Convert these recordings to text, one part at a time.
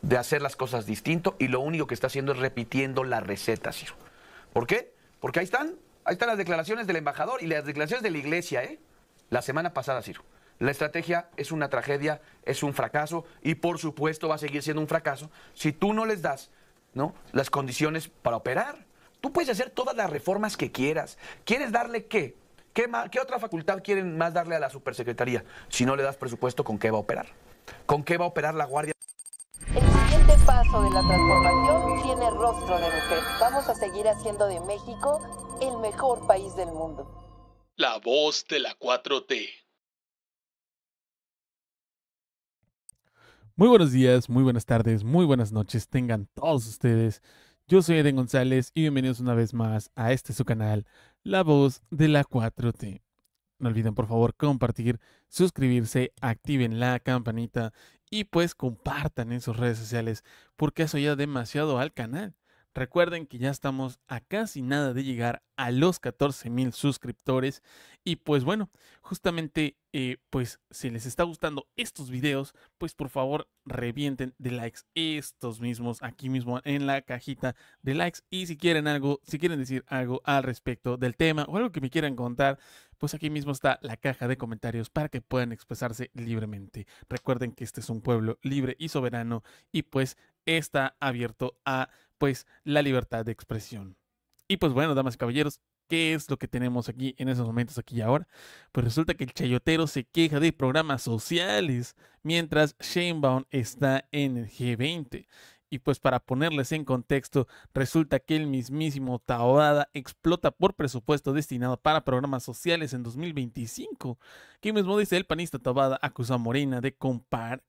de hacer las cosas distinto y lo único que está haciendo es repitiendo la receta, Ciro. ¿Por qué? Porque ahí están, ahí están las declaraciones del embajador y las declaraciones de la iglesia, ¿eh? La semana pasada, Ciro. La estrategia es una tragedia, es un fracaso y por supuesto va a seguir siendo un fracaso si tú no les das ¿no? las condiciones para operar. Tú puedes hacer todas las reformas que quieras. ¿Quieres darle qué? ¿Qué, ¿Qué otra facultad quieren más darle a la supersecretaría? Si no le das presupuesto, ¿con qué va a operar? ¿Con qué va a operar la Guardia? El siguiente paso de la transformación tiene rostro de mujer. Vamos a seguir haciendo de México el mejor país del mundo. La voz de la 4T. Muy buenos días, muy buenas tardes, muy buenas noches tengan todos ustedes. Yo soy Eden González y bienvenidos una vez más a este su canal, La Voz de la 4T. No olviden por favor compartir, suscribirse, activen la campanita y pues compartan en sus redes sociales porque eso ya demasiado al canal. Recuerden que ya estamos a casi nada de llegar a los 14 mil suscriptores. Y pues bueno, justamente, eh, pues si les está gustando estos videos, pues por favor revienten de likes estos mismos aquí mismo en la cajita de likes. Y si quieren algo, si quieren decir algo al respecto del tema o algo que me quieran contar, pues aquí mismo está la caja de comentarios para que puedan expresarse libremente. Recuerden que este es un pueblo libre y soberano y pues está abierto a pues la libertad de expresión. Y pues bueno, damas y caballeros, ¿qué es lo que tenemos aquí en esos momentos, aquí y ahora? Pues resulta que el chayotero se queja de programas sociales mientras Sheinbaum está en el G20. Y pues para ponerles en contexto, resulta que el mismísimo Taobada explota por presupuesto destinado para programas sociales en 2025. Que mismo dice el panista Taodada acusa a Morena de,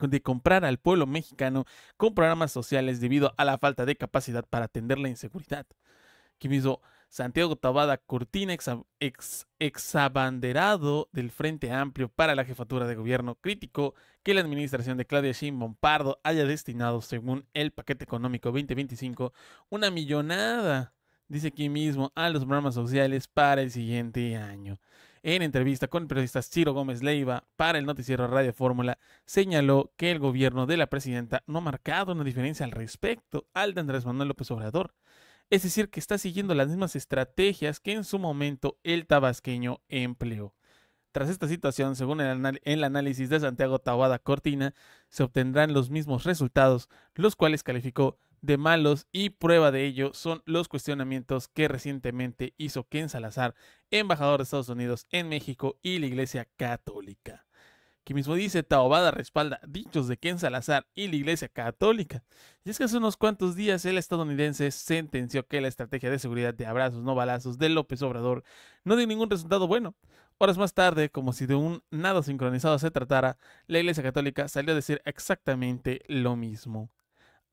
de comprar al pueblo mexicano con programas sociales debido a la falta de capacidad para atender la inseguridad. Que mismo Santiago Tabada Cortina, ex, exabanderado del Frente Amplio para la jefatura de gobierno, criticó que la administración de Claudia Sheinbaum Pardo haya destinado, según el paquete económico 2025, una millonada, dice aquí mismo, a los programas sociales para el siguiente año. En entrevista con el periodista Ciro Gómez Leiva para el noticiero Radio Fórmula, señaló que el gobierno de la presidenta no ha marcado una diferencia al respecto al de Andrés Manuel López Obrador es decir, que está siguiendo las mismas estrategias que en su momento el tabasqueño empleó. Tras esta situación, según el, análisis de Santiago Tawada Cortina, se obtendrán los mismos resultados, los cuales calificó de malos y prueba de ello son los cuestionamientos que recientemente hizo Ken Salazar, embajador de Estados Unidos en México y la Iglesia Católica que mismo dice Taobada respalda dichos de Ken Salazar y la Iglesia Católica. Y es que hace unos cuantos días el estadounidense sentenció que la estrategia de seguridad de abrazos no balazos de López Obrador no dio ningún resultado bueno. Horas más tarde, como si de un nada sincronizado se tratara, la Iglesia Católica salió a decir exactamente lo mismo.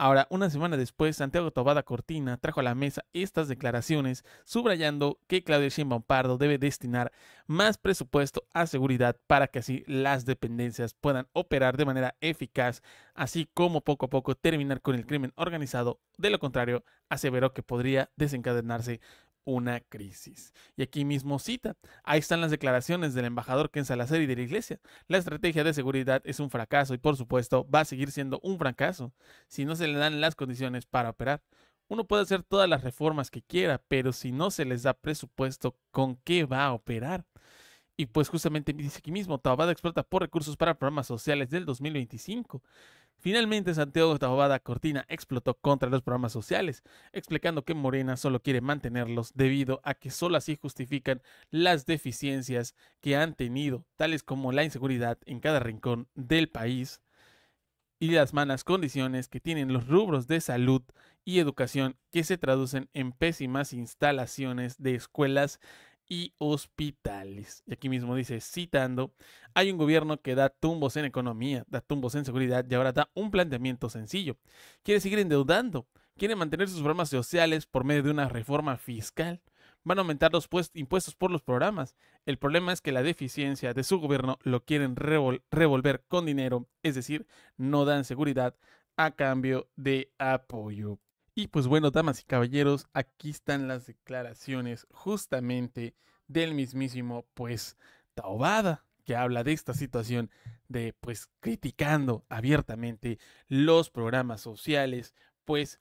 Ahora, una semana después, Santiago Tobada Cortina trajo a la mesa estas declaraciones, subrayando que Claudio Sheinbaum Pardo debe destinar más presupuesto a seguridad para que así las dependencias puedan operar de manera eficaz, así como poco a poco terminar con el crimen organizado. De lo contrario, aseveró que podría desencadenarse una crisis. Y aquí mismo cita, ahí están las declaraciones del embajador Ken Salazar y de la Iglesia. La estrategia de seguridad es un fracaso y por supuesto va a seguir siendo un fracaso si no se le dan las condiciones para operar. Uno puede hacer todas las reformas que quiera, pero si no se les da presupuesto, ¿con qué va a operar? Y pues justamente dice aquí mismo, Tabada explota por recursos para programas sociales del 2025. Finalmente, Santiago Tabobada Cortina explotó contra los programas sociales, explicando que Morena solo quiere mantenerlos debido a que solo así justifican las deficiencias que han tenido, tales como la inseguridad en cada rincón del país y las malas condiciones que tienen los rubros de salud y educación que se traducen en pésimas instalaciones de escuelas y hospitales. Y aquí mismo dice, citando, hay un gobierno que da tumbos en economía, da tumbos en seguridad y ahora da un planteamiento sencillo. Quiere seguir endeudando, quiere mantener sus programas sociales por medio de una reforma fiscal. Van a aumentar los impuestos por los programas. El problema es que la deficiencia de su gobierno lo quieren revolver con dinero, es decir, no dan seguridad a cambio de apoyo. Y pues bueno, damas y caballeros, aquí están las declaraciones justamente del mismísimo pues Taobada, que habla de esta situación de pues criticando abiertamente los programas sociales, pues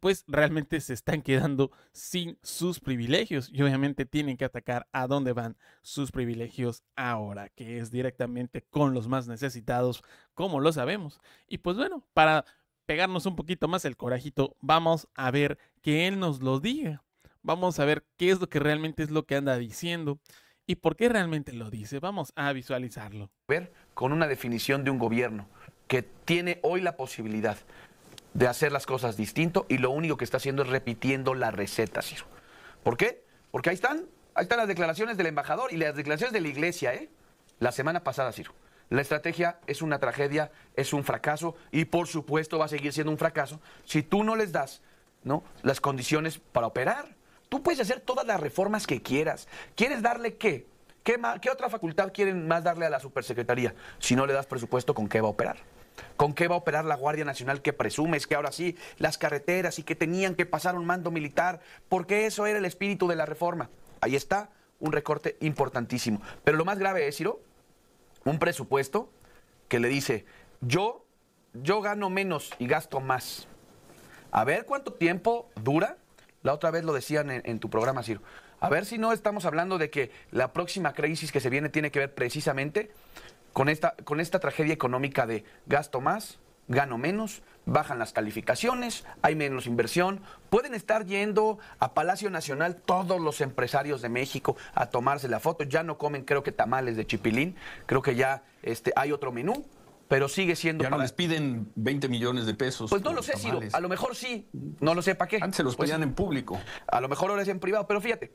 pues realmente se están quedando sin sus privilegios y obviamente tienen que atacar a dónde van sus privilegios ahora, que es directamente con los más necesitados, como lo sabemos. Y pues bueno, para pegarnos un poquito más el corajito, vamos a ver que él nos lo diga. Vamos a ver qué es lo que realmente es lo que anda diciendo y por qué realmente lo dice. Vamos a visualizarlo. Ver con una definición de un gobierno que tiene hoy la posibilidad de hacer las cosas distinto y lo único que está haciendo es repitiendo la receta, Ciro. ¿Por qué? Porque ahí están, ahí están las declaraciones del embajador y las declaraciones de la iglesia, ¿eh? La semana pasada, Ciro. La estrategia es una tragedia, es un fracaso y por supuesto va a seguir siendo un fracaso si tú no les das ¿no? las condiciones para operar. Tú puedes hacer todas las reformas que quieras. ¿Quieres darle qué? ¿Qué, más, otra facultad quieren más darle a la supersecretaría? Si no le das presupuesto, ¿con qué va a operar? ¿Con qué va a operar la Guardia Nacional que presumes que ahora sí las carreteras y que tenían que pasar un mando militar? Porque eso era el espíritu de la reforma. Ahí está un recorte importantísimo. Pero lo más grave es, Ciro, un presupuesto que le dice, yo, yo gano menos y gasto más. A ver cuánto tiempo dura. La otra vez lo decían en, tu programa, Ciro. A ver si no estamos hablando de que la próxima crisis que se viene tiene que ver precisamente con esta, con esta tragedia económica de gasto más, gano menos, bajan las calificaciones, hay menos inversión, pueden estar yendo a Palacio Nacional todos los empresarios de México a tomarse la foto, ya no comen creo que tamales de chipilín, creo que ya este, hay otro menú, pero sigue siendo. Ya no les piden 20 millones de pesos. Pues no lo sé, Ciro. A lo mejor sí. No lo sé para qué. Antes se los pues pedían en público. A lo mejor ahora es en privado. Pero fíjate,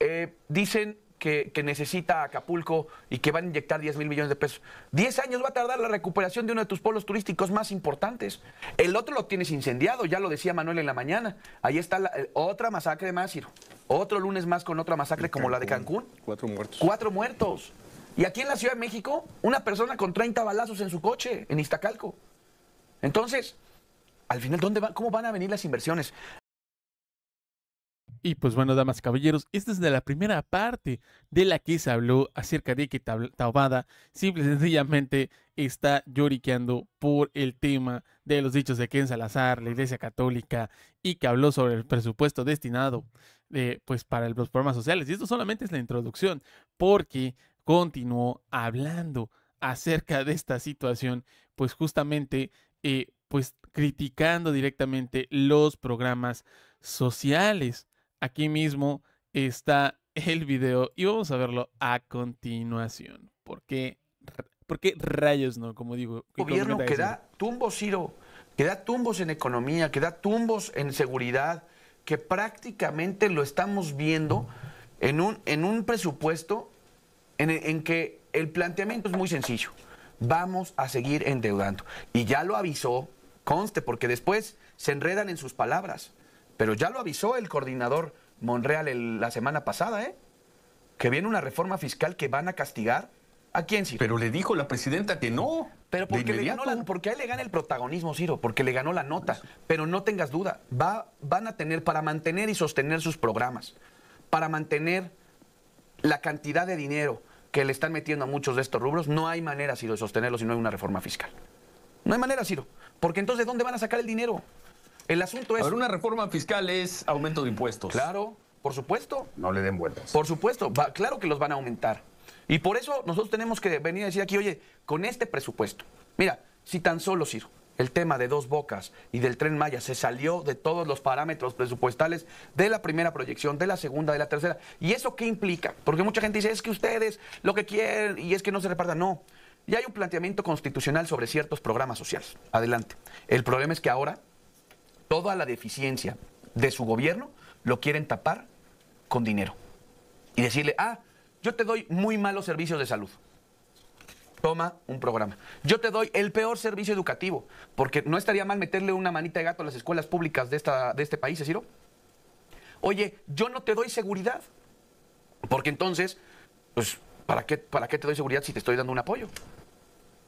eh, dicen que, necesita Acapulco y que van a inyectar 10 mil millones de pesos. 10 años va a tardar la recuperación de uno de tus polos turísticos más importantes. El otro lo tienes incendiado, ya lo decía Manuel en la mañana. Ahí está eh, otra masacre más, Otro lunes más con otra masacre como la de Cancún. Cuatro muertos. Cuatro muertos. Y aquí en la Ciudad de México, una persona con 30 balazos en su coche, en Iztacalco. Entonces, al final, ¿dónde va, ¿cómo van a venir las inversiones? Y pues bueno, damas y caballeros, esta es de la primera parte de la que se habló acerca de que Taubada simple y sencillamente está lloriqueando por el tema de los dichos de Ken Salazar, la Iglesia Católica, y que habló sobre el presupuesto destinado eh, pues para los programas sociales. Y esto solamente es la introducción, porque continuó hablando acerca de esta situación, pues justamente eh, pues criticando directamente los programas sociales Aquí mismo está el video y vamos a verlo a continuación. ¿Por qué, rayos no? Como digo. Gobierno que da tumbos, Ciro, que da tumbos en economía, que da tumbos en seguridad, que prácticamente lo estamos viendo en un, en un presupuesto en, en que el planteamiento es muy sencillo. Vamos a seguir endeudando. Y ya lo avisó, conste, porque después se enredan en sus palabras. Pero ya lo avisó el coordinador Monreal la semana pasada, ¿eh? Que viene una reforma fiscal que van a castigar. ¿A quién, sí. Pero le dijo la presidenta que no. Pero porque, le a él le gana el protagonismo, Ciro, porque le ganó la nota. Pero no tengas duda, va, van a tener para mantener y sostener sus programas, para mantener la cantidad de dinero que le están metiendo a muchos de estos rubros, no hay manera, Ciro, de sostenerlo si no hay una reforma fiscal. No hay manera, Ciro. Porque entonces, ¿de dónde van a sacar el dinero? El asunto es. una reforma fiscal es aumento de impuestos. Claro, por supuesto. No le den vueltas. Por supuesto, claro que los van a aumentar. Y por eso nosotros tenemos que venir a decir aquí, oye, con este presupuesto, mira, si tan solo, Ciro, el tema de dos bocas y del tren Maya se salió de todos los parámetros presupuestales de la primera proyección, de la segunda, de la tercera. ¿Y eso qué implica? Porque mucha gente dice, es que ustedes lo que quieren y es que no se repartan. No. Ya hay un planteamiento constitucional sobre ciertos programas sociales. Adelante. El problema es que ahora toda la deficiencia de su gobierno lo quieren tapar con dinero. Y decirle, ah, yo te doy muy malos servicios de salud. Toma un programa. Yo te doy el peor servicio educativo, porque no estaría mal meterle una manita de gato a las escuelas públicas de, esta, de este país, ¿es ¿eh, Oye, yo no te doy seguridad, porque entonces, pues, ¿para qué, ¿para qué te doy seguridad si te estoy dando un apoyo?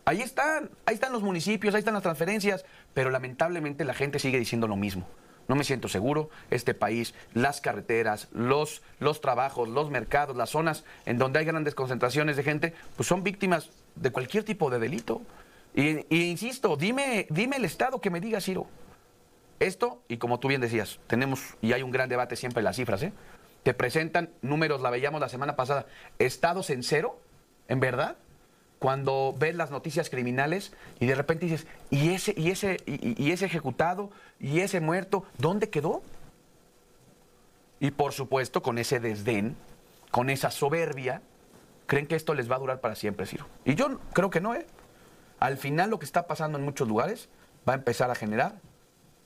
Ahí están, ahí están los municipios, ahí están las transferencias, pero lamentablemente la gente sigue diciendo lo mismo. No me siento seguro, este país, las carreteras, los, los trabajos, los mercados, las zonas en donde hay grandes concentraciones de gente, pues son víctimas de cualquier tipo de delito. Y, insisto, dime, dime el Estado que me diga, Ciro. Esto, y como tú bien decías, tenemos, y hay un gran debate siempre en las cifras, ¿eh? Te presentan números, la veíamos la semana pasada, estados en cero, ¿en verdad? cuando ves las noticias criminales y de repente dices, ¿y ese, y ese, y, ese ejecutado, y ese muerto, dónde quedó? Y por supuesto, con ese desdén, con esa soberbia, creen que esto les va a durar para siempre, Ciro. Y yo creo que no, ¿eh? Al final lo que está pasando en muchos lugares va a empezar a generar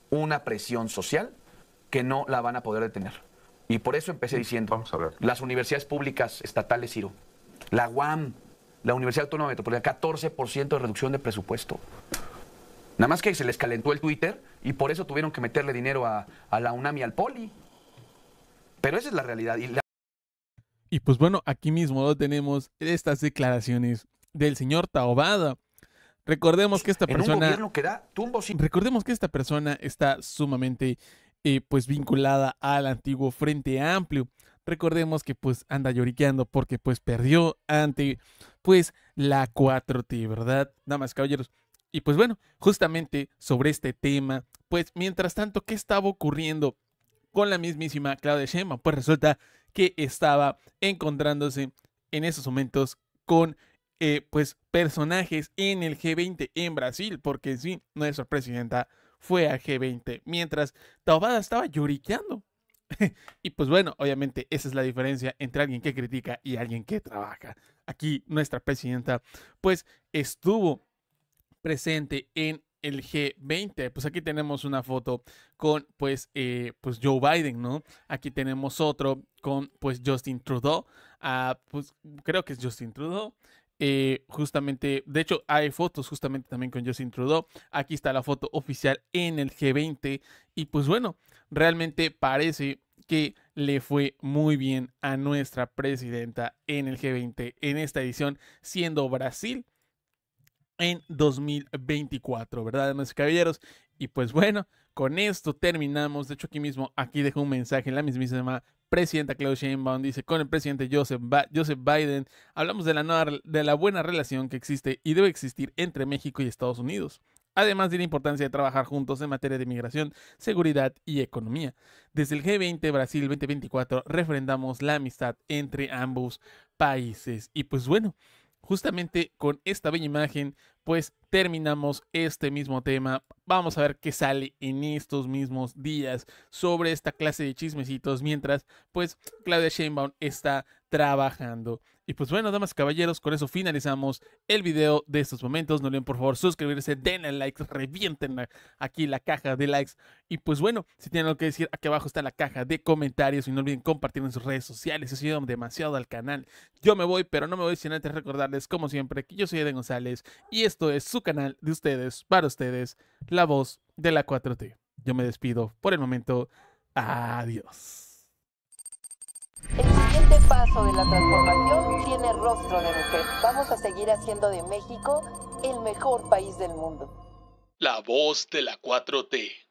una presión social que no la van a poder detener. Y por eso empecé diciendo, Vamos a ver. las universidades públicas estatales, Ciro, la UAM, la Universidad Autónoma Metropolitana, 14% de reducción de presupuesto. Nada más que se les calentó el Twitter y por eso tuvieron que meterle dinero a, la UNAM y al Poli. Pero esa es la realidad. Y, la... y pues bueno, aquí mismo tenemos estas declaraciones del señor Taobada. Recordemos que esta persona. Recordemos que esta persona está sumamente eh, pues vinculada al antiguo Frente Amplio. Recordemos que pues anda lloriqueando porque pues perdió ante pues la 4T, ¿verdad? nada más caballeros. Y pues bueno, justamente sobre este tema, pues mientras tanto, ¿qué estaba ocurriendo con la mismísima Claudia Sheinbaum? Pues resulta que estaba encontrándose en esos momentos con eh, pues personajes en el G20 en Brasil, porque sí, nuestra presidenta fue a G20, mientras Taubada estaba lloriqueando y pues bueno, obviamente esa es la diferencia entre alguien que critica y alguien que trabaja. Aquí nuestra presidenta pues estuvo presente en el G20. Pues aquí tenemos una foto con pues, eh, pues Joe Biden, ¿no? Aquí tenemos otro con pues Justin Trudeau. Ah, pues creo que es Justin Trudeau. Eh, justamente, de hecho hay fotos justamente también con Justin Trudeau. Aquí está la foto oficial en el G20. Y pues bueno, realmente parece que le fue muy bien a nuestra presidenta en el G20 en esta edición, siendo Brasil en 2024, ¿verdad, mis caballeros? Y pues bueno, con esto terminamos. De hecho, aquí mismo, aquí dejo un mensaje la mismísima presidenta Claudia Sheinbaum dice con el presidente Joseph, Biden hablamos de la, de la buena relación que existe y debe existir entre México y Estados Unidos además de la importancia de trabajar juntos en materia de migración, seguridad y economía. Desde el G20 Brasil 2024 refrendamos la amistad entre ambos países. Y pues bueno, justamente con esta bella imagen, pues terminamos este mismo tema. Vamos a ver qué sale en estos mismos días sobre esta clase de chismecitos mientras pues Claudia Sheinbaum está trabajando. Y pues bueno, damas y caballeros, con eso finalizamos el video de estos momentos. No olviden por favor suscribirse, denle like, revienten aquí la caja de likes. Y pues bueno, si tienen algo que decir, aquí abajo está la caja de comentarios y no olviden compartir en sus redes sociales. Eso ayuda demasiado al canal. Yo me voy, pero no me voy sin antes recordarles como siempre que yo soy Eden González y esto es su canal de ustedes, para ustedes, la voz de la 4T. Yo me despido por el momento. Adiós. El siguiente paso de la transformación tiene rostro de mujer. Vamos a seguir haciendo de México el mejor país del mundo. La voz de la 4T.